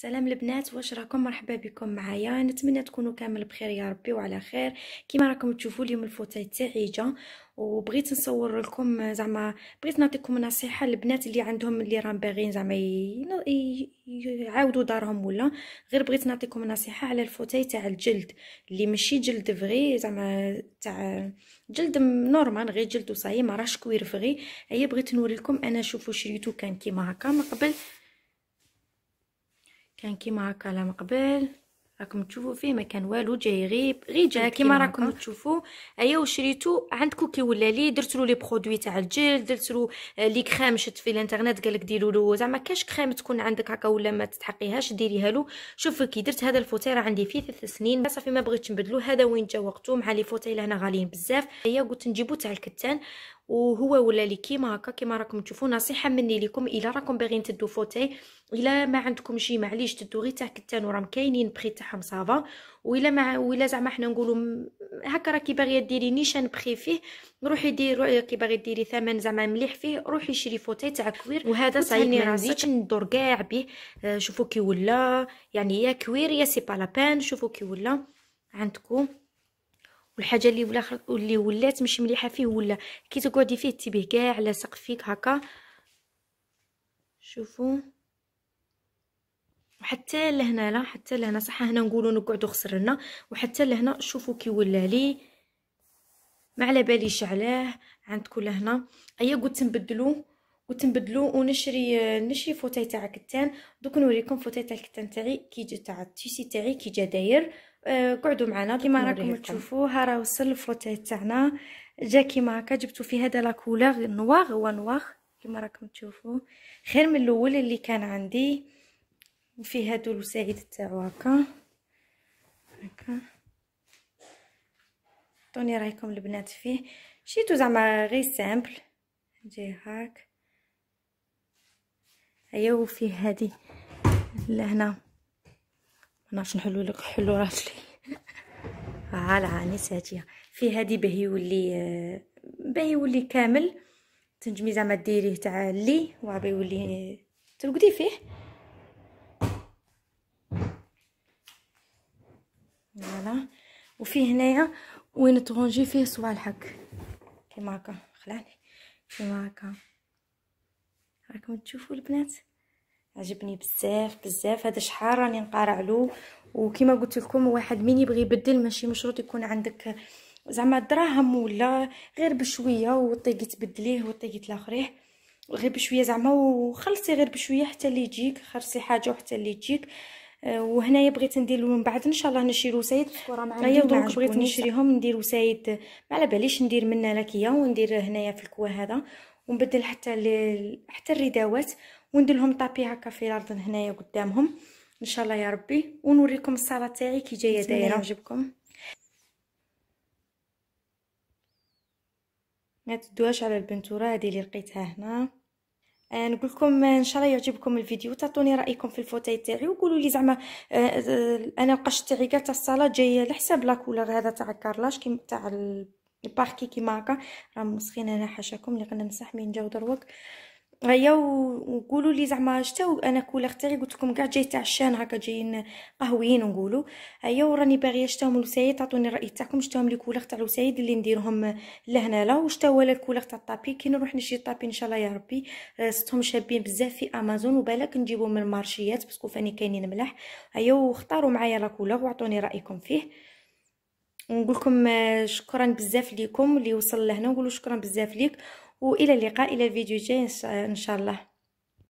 سلام البنات واش راكم مرحبا بكم معايا نتمنى تكونوا كامل بخير يا ربي وعلى خير كما راكم تشوفوا اليوم الفوتاي تاعي جا وبغيت نصور لكم زعما بغيت نعطيكم نصيحه للبنات اللي عندهم اللي راهم باغيين زعما يعاودوا دارهم ولا غير بغيت نعطيكم نصيحه على الفوتاي تاع الجلد اللي ماشي جلد فغي زعما تاع جلد نورمال غير جلد وصاي ما راهش كوير فغي هي بغيت نوريكم انا شوفوا شريتو كان كيما هكا من قبل كان كيما هكا على مقبل راكم تشوفوا فيه ما كان والو جاي غيب غير جا كيما راكم تشوفوا ايا أيوة، وشريتو كوكي ولا لي درت له لي برودوي تاع الجلد درت له آه، لي كريم شت في الانترنت قالك ديروا له زعما كاش كريم تكون عندك هكا ولا ما تتحقيهاش ديريها له شوفوا كي درت هذا الفوتي راه عندي فيه ثلاث سنين صافي ما بغيتش نبدلو هذا وين جا وقته مع لي فوتي هنا غاليين بزاف ايا أيوة، قلت نجيبو تاع الكتان وهو ولا لي كيما هكا كيما راكم تشوفوا نصيحه مني لكم الا راكم باغيين تدو فوتاي الا ما عندكم شي معليش تدو غير تاع كتان وراهم كاينين بري تاعهم صافا والا ما ولا زعما حنا نقولوا هكا راكي باغيه ديري نيشان بري فيه روحي ديري كي باغي ديري ثمن زعما مليح فيه روحي شري فوتاي تاع كوير وهذا صايني راسك ندور كاع به آه، شوفوا كي ولا يعني يا كوير يا سي با لابان شوفوا كي ولا عندكم والحاجه اللي ولا اللي ولات مش مليحه فيه ولا كي تقعدي فيه تبيه كاع على سقفك هكا شوفوا وحتى لهنا لا حتى لهنا صح هنا نقولوا نقعدوا خسرنا وحتى لهنا شوفوا كي ولا لي ما على باليش علاه عندكم لهنا ايا قلت نبدلو قلت نبدلو ونشري نشري فوتاي تاع كتان دوك نوريكم فوتاي تاع الكتان تاعي كي جا تاع التيسي تاعي كي جا داير آه، قعدوا معنا كيما راكم تشوفوا ها راه وصل الفوتيه تاعنا جا كيما هكا جبتو فيه هذا كولور نواغ هو نواغ كيما راكم تشوفوا خير من الاول اللي كان عندي وفي هادو الوسايد تاعو هكا هكا عطوني رايكم البنات فيه شيتو زعما غير سامبل جي هاك هيا وفيه هادي لهنا ما شنو نحلو لك حلو راجلي على ساتيا في هادي باه يولي آه، باه يولي كامل تنجمي زعما ديريه تاع لي وعبي يولي ترقدي فيه فوالا وفيه هنايا وين تغونجي فيه صوالحك كيما هكا خلعني كيما هكا راكم تشوفوا البنات عجبني بزاف بزاف هذا شحال راني نقارع له وكما قلت لكم واحد مين يبغي يبدل ماشي مشروط يكون عندك زعما دراهم ولا غير بشويه وطيقي تبدليه وطيقي تلاخريه غير بشويه زعما وخلصي غير بشويه حتى اللي يجيك خلصي حاجه وحتى اللي يجيك آه، وهنايا بغيت ندير من بعد ان شاء الله نشري وسايد هيا دونك بغيت نشريهم ندير وسايد ما على باليش ندير منها لكيه وندير هنايا في الكوا هذا ونبدل حتى حتى الرداوات وندير لهم طابي هكا في الارض هنايا قدامهم ان شاء الله يا ربي ونوريكم الصاله تاعي كي جايه دايره نعجبكم ما تدوهاش على البنتوره هذه اللي لقيتها هنا آه نقول لكم آه، ان شاء الله يعجبكم الفيديو تعطوني رايكم في الفوتاي تاعي وقولوا لي زعما آه آه انا القش تاعي كاع تاع الصاله جايه على حساب لاكولور هذا تاع الكارلاج كيما تاع الباركي كيما هكا راه مسخين انا حاشاكم اللي قلنا مسح من جاو دروك هيا وقولوا لي زعما شتاو انا كولر تاعي قلت لكم كاع جاي تاع الشان هكا جايين قهويين نقولوا هيا وراني باغيه شتاهم الوسايد تعطوني الراي تاعكم شتاهم لي كولر تاع الوسايد اللي نديرهم لهنا لا وشتا ولا الكولر تاع الطابي كي نروح نشري الطابي ان شاء الله يا ربي آه، ستهم شابين بزاف في امازون وبالك نجيبهم من المارشيات باسكو فاني كاينين ملاح هيا واختاروا معايا لا كولر واعطوني رايكم فيه ونقول لكم آه، شكرا بزاف ليكم اللي وصل لهنا ونقولوا شكرا بزاف ليك والى اللقاء الى الفيديو الجاي ان شاء الله